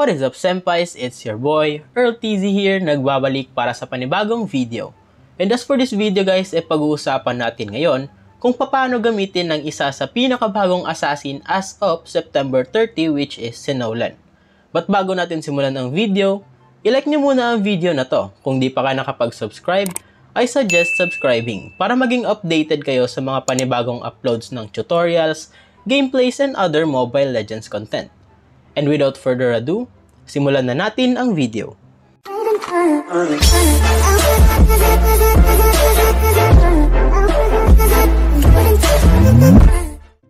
What is up senpais? It's your boy, Earl TZ here, nagbabalik para sa panibagong video. And as for this video guys, eh pag-uusapan natin ngayon kung paano gamitin ng isa sa pinakabagong assassin as of September 30 which is si Nolan. But bago natin simulan ang video, ilike nyo muna ang video na to. Kung di pa ka nakapag-subscribe, I suggest subscribing para maging updated kayo sa mga panibagong uploads ng tutorials, gameplays, and other Mobile Legends content. And without further ado, simulan na natin ang video.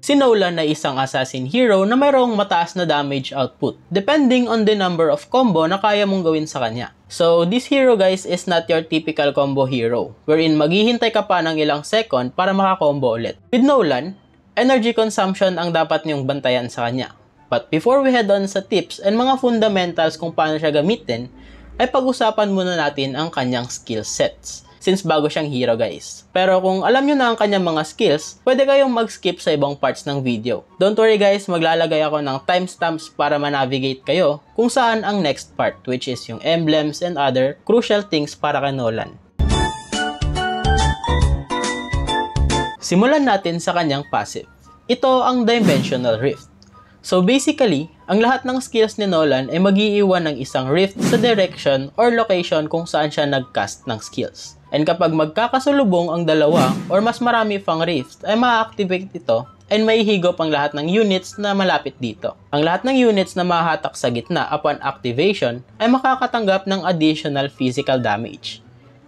Si Nolan ay isang assassin hero na mayroong mataas na damage output, depending on the number of combo na kaya mong gawin sa kanya. So, this hero guys is not your typical combo hero, wherein maghihintay ka pa ng ilang second para makakombo ulit. With Nolan, energy consumption ang dapat niyong bantayan sa kanya. But before we head on sa tips and mga fundamentals kung paano siya gamitin, ay pag-usapan muna natin ang kanyang skill sets since bago siyang hero guys. Pero kung alam nyo na ang kanyang mga skills, pwede kayong mag-skip sa ibang parts ng video. Don't worry guys, maglalagay ako ng timestamps para manavigate kayo kung saan ang next part which is yung emblems and other crucial things para kay Nolan. Simulan natin sa kanyang passive. Ito ang Dimensional Rift So basically, ang lahat ng skills ni Nolan ay magiiwan ng isang rift sa direction or location kung saan siya nagcast ng skills. And kapag magkakasulubong ang dalawa or mas marami pang rift ay ma-activate ito and may higop ang lahat ng units na malapit dito. Ang lahat ng units na mahatak sa gitna upon activation ay makakatanggap ng additional physical damage.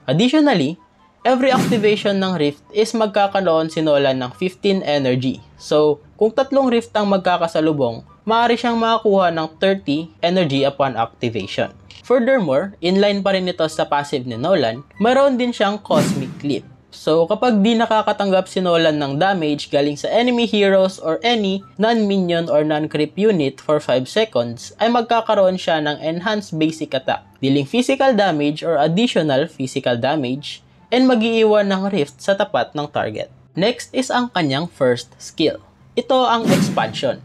Additionally, Every activation ng rift is magkakaloon Nolan ng 15 energy. So, kung tatlong rift ang magkakasalubong, maaari siyang makakuha ng 30 energy upon activation. Furthermore, inline pa rin ito sa passive ni Nolan, mayroon din siyang Cosmic leap. So, kapag di nakakatanggap si Nolan ng damage galing sa enemy heroes or any non-minion or non-creep unit for 5 seconds, ay magkakaroon siya ng enhanced basic attack, dealing physical damage or additional physical damage, and magiiwan ng rift sa tapat ng target. Next is ang kanyang first skill. Ito ang expansion.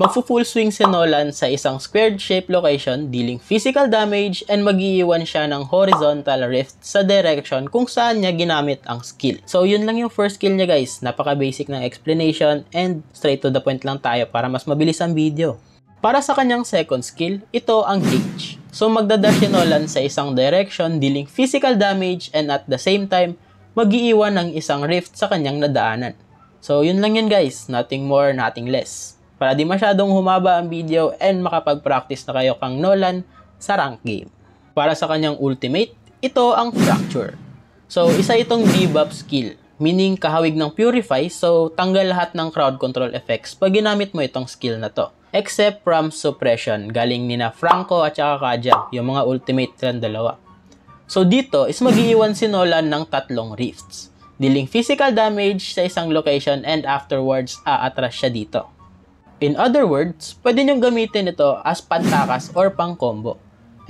Magpo-full swing si Nolan sa isang squared shape location dealing physical damage and magiiwan siya ng horizontal rift sa direction kung saan niya ginamit ang skill. So yun lang yung first skill niya guys. Napaka basic ng explanation and straight to the point lang tayo para mas mabilis ang video. Para sa kanyang second skill, ito ang Hitch. So magdadash si Nolan sa isang direction dealing physical damage and at the same time, magiiwan ng isang rift sa kanyang nadaanan. So yun lang yun guys, nothing more, nothing less. Para di masyadong humaba ang video and makapag-practice na kayo kang Nolan sa rank game. Para sa kanyang ultimate, ito ang Fracture. So isa itong debuff skill, meaning kahawig ng Purify so tanggal lahat ng crowd control effects pag ginamit mo itong skill na to except from suppression. Galing nina Franco at saka Kajak, yung mga ultimate nilang dalawa. So dito is magiiwan si Nolan ng tatlong rifts. Dealing physical damage sa isang location and afterwards aatras siya dito. In other words, pwede niyong gamitin ito as pantakas or pang combo.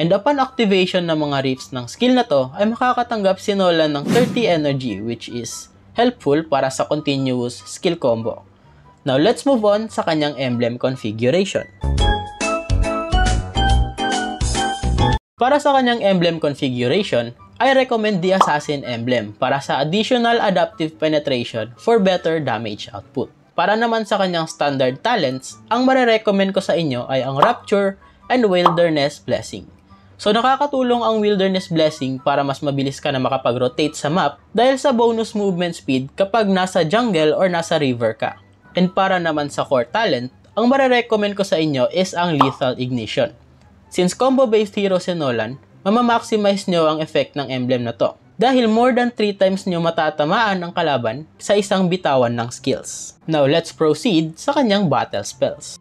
And upon activation ng mga rifts ng skill na to, ay makakatanggap si Nolan ng 30 energy which is helpful para sa continuous skill combo. Now let's move on sa kanyang emblem configuration. Para sa kanyang emblem configuration, I recommend the Assassin emblem para sa additional adaptive penetration for better damage output. Para naman sa kanyang standard talents, ang marerecommend ko sa inyo ay ang Rapture and Wilderness Blessing. So nakakatulong ang Wilderness Blessing para mas mabilis ka na makapag-rotate sa map dahil sa bonus movement speed kapag nasa jungle or nasa river ka. And para naman sa core talent, ang mararecommend ko sa inyo is ang Lethal Ignition. Since combo-based hero si Nolan, mamamaximize nyo ang effect ng emblem na to. Dahil more than 3 times nyo matatamaan ang kalaban sa isang bitawan ng skills. Now let's proceed sa kanyang battle spells.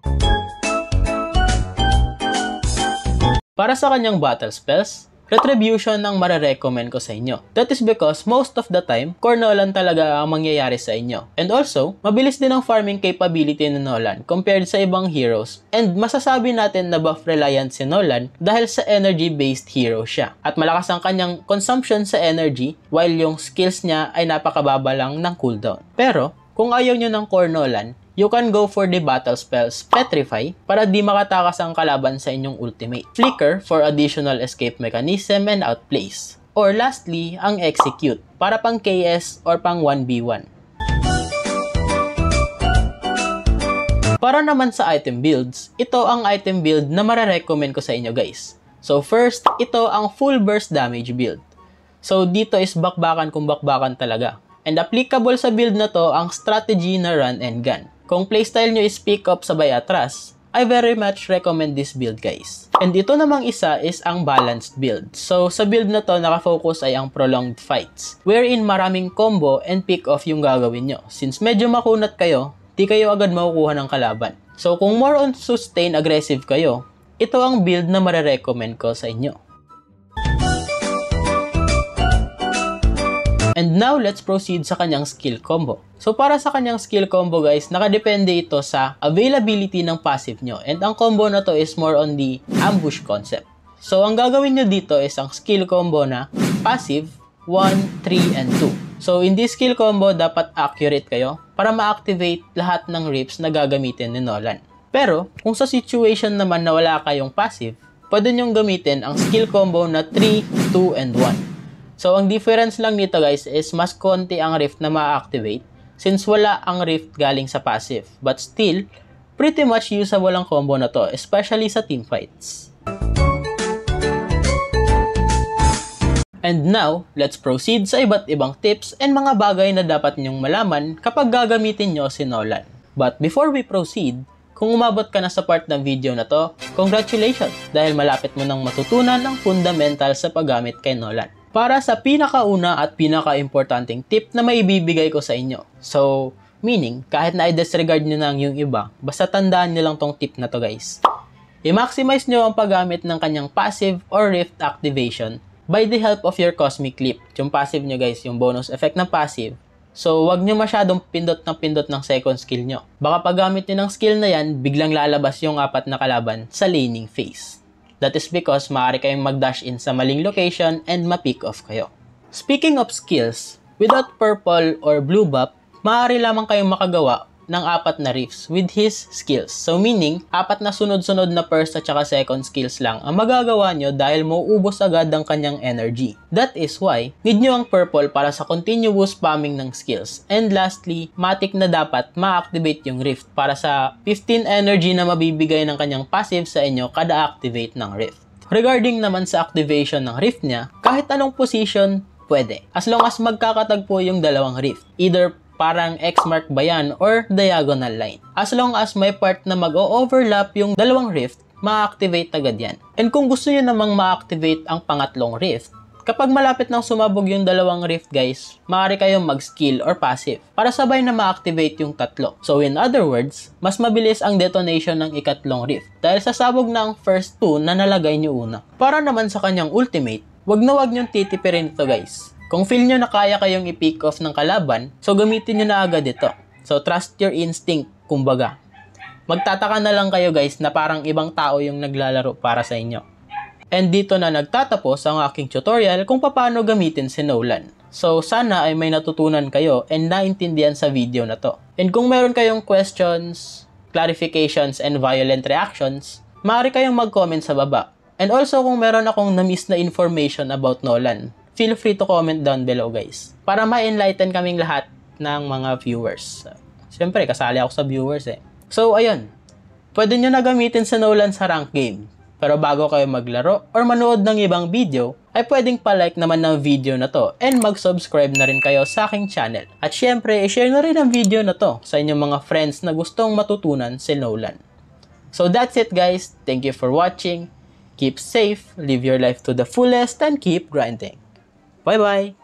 Para sa kanyang battle spells, retribution ang marerecommend ko sa inyo. That is because most of the time, core Nolan talaga ang mangyayari sa inyo. And also, mabilis din ang farming capability ni Nolan compared sa ibang heroes. And masasabi natin na buff reliant si Nolan dahil sa energy-based hero siya. At malakas ang kanyang consumption sa energy while yung skills niya ay napakababa lang ng cooldown. Pero, kung ayaw nyo ng core Nolan, you can go for the battle spells Petrify para di makatakas ang kalaban sa inyong ultimate, Flicker for additional escape mechanism and outplays, or lastly, ang Execute para pang KS or pang 1v1. Para naman sa item builds, ito ang item build na mararecommend ko sa inyo guys. So first, ito ang full burst damage build. So dito is bakbakan kung bakbakan talaga. And applicable sa build na to ang strategy na run and gun. Kung playstyle nyo is pick up sabay atras, I very much recommend this build guys. And ito namang isa is ang balanced build. So sa build na to nakafocus ay ang prolonged fights wherein maraming combo and pick off yung gagawin nyo. Since medyo makunat kayo, di kayo agad makukuha ng kalaban. So kung more on sustain aggressive kayo, ito ang build na marerecommend ko sa inyo. And now, let's proceed sa kanyang skill combo. So para sa kanyang skill combo guys, nakadepende ito sa availability ng passive nyo. And ang combo na to is more on the ambush concept. So ang gagawin nyo dito is ang skill combo na passive 1, 3, and 2. So in this skill combo, dapat accurate kayo para ma-activate lahat ng rips na gagamitin ni Nolan. Pero kung sa situation naman na wala kayong passive, pwede nyong gamitin ang skill combo na 3, 2, and 1. So, ang difference lang nito guys is mas konti ang rift na ma-activate since wala ang rift galing sa passive. But still, pretty much usable ang combo na to, especially sa teamfights. And now, let's proceed sa iba't ibang tips and mga bagay na dapat nyong malaman kapag gagamitin niyo si Nolan. But before we proceed, kung umabot ka na sa part ng video na to, congratulations dahil malapit mo nang matutunan ang fundamental sa paggamit kay Nolan para sa pinakauna at pinakaimportanteng tip na maibibigay ko sa inyo. So, meaning, kahit na i-disregard nyo nang yung iba, basta tandaan nyo lang tong tip na to guys. I-maximize nyo ang paggamit ng kanyang passive or rift activation by the help of your cosmic clip. Yung passive nyo guys, yung bonus effect ng passive. So, wag nyo masyadong pindot ng pindot ng second skill nyo. Baka paggamit nyo ng skill na yan, biglang lalabas yung apat na kalaban sa laning phase. That is because maaari kayong mag-dash in sa maling location and ma-pick off kayo. Speaking of skills, without purple or blue buff, maaari lamang kayong makagawa ng apat na riffs with his skills. So meaning, apat na sunod-sunod na first at saka second skills lang ang magagawa nyo dahil mauubos agad ang kanyang energy. That is why, need nyo ang purple para sa continuous spamming ng skills. And lastly, matik na dapat ma-activate yung rift para sa 15 energy na mabibigay ng kanyang passive sa inyo kada activate ng rift. Regarding naman sa activation ng rift niya, kahit anong position, pwede. As long as magkakatagpo yung dalawang rift. Either parang X mark ba yan or diagonal line. As long as may part na mag-overlap yung dalawang rift, ma-activate agad yan. And kung gusto nyo namang ma-activate ang pangatlong rift, Kapag malapit nang sumabog yung dalawang rift guys, maaari kayong mag-skill or passive para sabay na ma-activate yung tatlo. So in other words, mas mabilis ang detonation ng ikatlong rift dahil sa sabog ng first two na nalagay nyo una. Para naman sa kanyang ultimate, wag na wag nyong titipirin to guys. Kung feel nyo na kaya kayong i-pick off ng kalaban, so gamitin nyo na agad ito. So trust your instinct, kumbaga. Magtataka na lang kayo guys na parang ibang tao yung naglalaro para sa inyo. And dito na nagtatapos ang aking tutorial kung paano gamitin si Nolan. So sana ay may natutunan kayo and naintindihan sa video na to. And kung meron kayong questions, clarifications, and violent reactions, maaari kayong mag-comment sa baba. And also kung meron akong na-miss na information about Nolan, feel free to comment down below guys. Para ma-enlighten kaming lahat ng mga viewers. Siyempre, kasali ako sa viewers eh. So, ayun. Pwede nyo na gamitin sa Nolan sa rank game. Pero bago kayo maglaro or manood ng ibang video, ay pwedeng palike naman ng video na to and mag-subscribe na rin kayo sa aking channel. At syempre, i-share na rin ang video na to sa inyong mga friends na gustong matutunan si Nolan. So that's it guys. Thank you for watching. Keep safe, live your life to the fullest, and keep grinding. Bye bye.